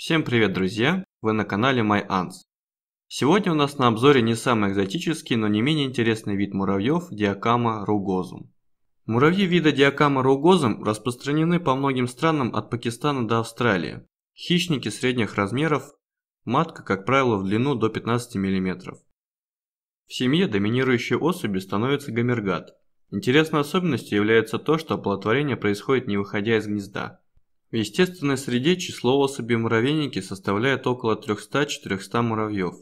Всем привет, друзья! Вы на канале MyAnts. Сегодня у нас на обзоре не самый экзотический, но не менее интересный вид муравьев – диакама ругозум. Муравьи вида диакама ругозум распространены по многим странам от Пакистана до Австралии. Хищники средних размеров, матка, как правило, в длину до 15 мм. В семье доминирующей особи становится гомергат. Интересной особенностью является то, что оплодотворение происходит не выходя из гнезда – в естественной среде число особей муравейники составляет около 300-400 муравьев.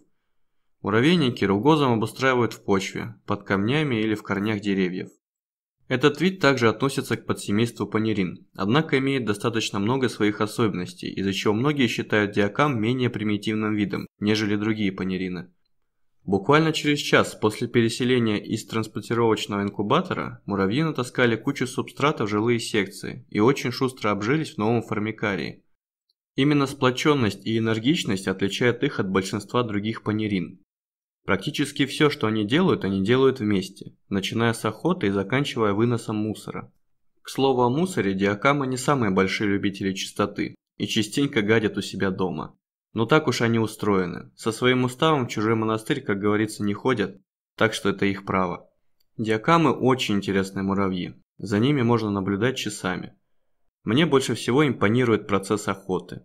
Муравейники ругозом обустраивают в почве, под камнями или в корнях деревьев. Этот вид также относится к подсемейству панерин, однако имеет достаточно много своих особенностей, из-за чего многие считают диакам менее примитивным видом, нежели другие панерины. Буквально через час после переселения из транспортировочного инкубатора муравьи натаскали кучу субстрата в жилые секции и очень шустро обжились в новом формикарии. Именно сплоченность и энергичность отличают их от большинства других панерин. Практически все, что они делают, они делают вместе, начиная с охоты и заканчивая выносом мусора. К слову о мусоре, диакамы не самые большие любители чистоты и частенько гадят у себя дома. Но так уж они устроены. Со своим уставом в чужой монастырь, как говорится, не ходят, так что это их право. Диакамы очень интересные муравьи. За ними можно наблюдать часами. Мне больше всего импонирует процесс охоты.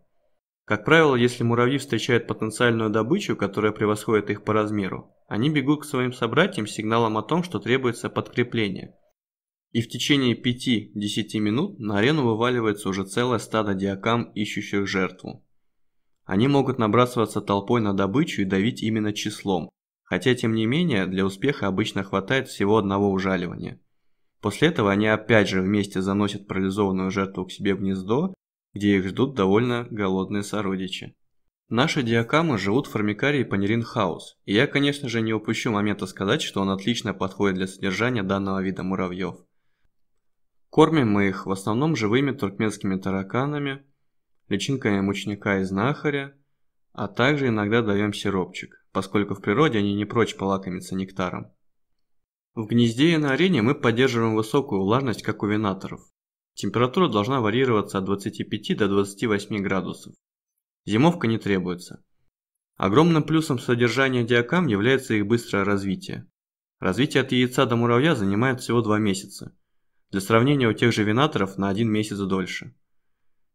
Как правило, если муравьи встречают потенциальную добычу, которая превосходит их по размеру, они бегут к своим собратьям с сигналом о том, что требуется подкрепление. И в течение 5-10 минут на арену вываливается уже целое стадо диакам, ищущих жертву. Они могут набрасываться толпой на добычу и давить именно числом, хотя тем не менее для успеха обычно хватает всего одного ужаливания. После этого они опять же вместе заносят парализованную жертву к себе в гнездо, где их ждут довольно голодные сородичи. Наши диакамы живут в формикарии Панерин Хаус, и я, конечно же, не упущу момента сказать, что он отлично подходит для содержания данного вида муравьев. Кормим мы их в основном живыми туркменскими тараканами, личинками мучника и знахаря, а также иногда даем сиропчик, поскольку в природе они не прочь полакомиться нектаром. В гнезде и на арене мы поддерживаем высокую влажность, как у винаторов. Температура должна варьироваться от 25 до 28 градусов. Зимовка не требуется. Огромным плюсом содержания диакам является их быстрое развитие. Развитие от яйца до муравья занимает всего 2 месяца. Для сравнения у тех же винаторов на 1 месяц дольше.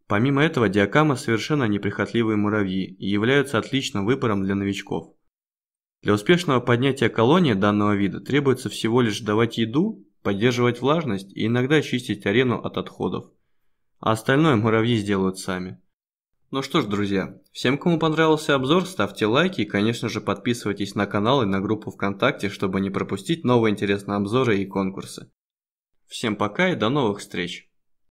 Помимо этого, диакамы совершенно неприхотливые муравьи и являются отличным выбором для новичков. Для успешного поднятия колонии данного вида требуется всего лишь давать еду, поддерживать влажность и иногда чистить арену от отходов. А остальное муравьи сделают сами. Ну что ж, друзья, всем кому понравился обзор, ставьте лайки и, конечно же, подписывайтесь на канал и на группу ВКонтакте, чтобы не пропустить новые интересные обзоры и конкурсы. Всем пока и до новых встреч!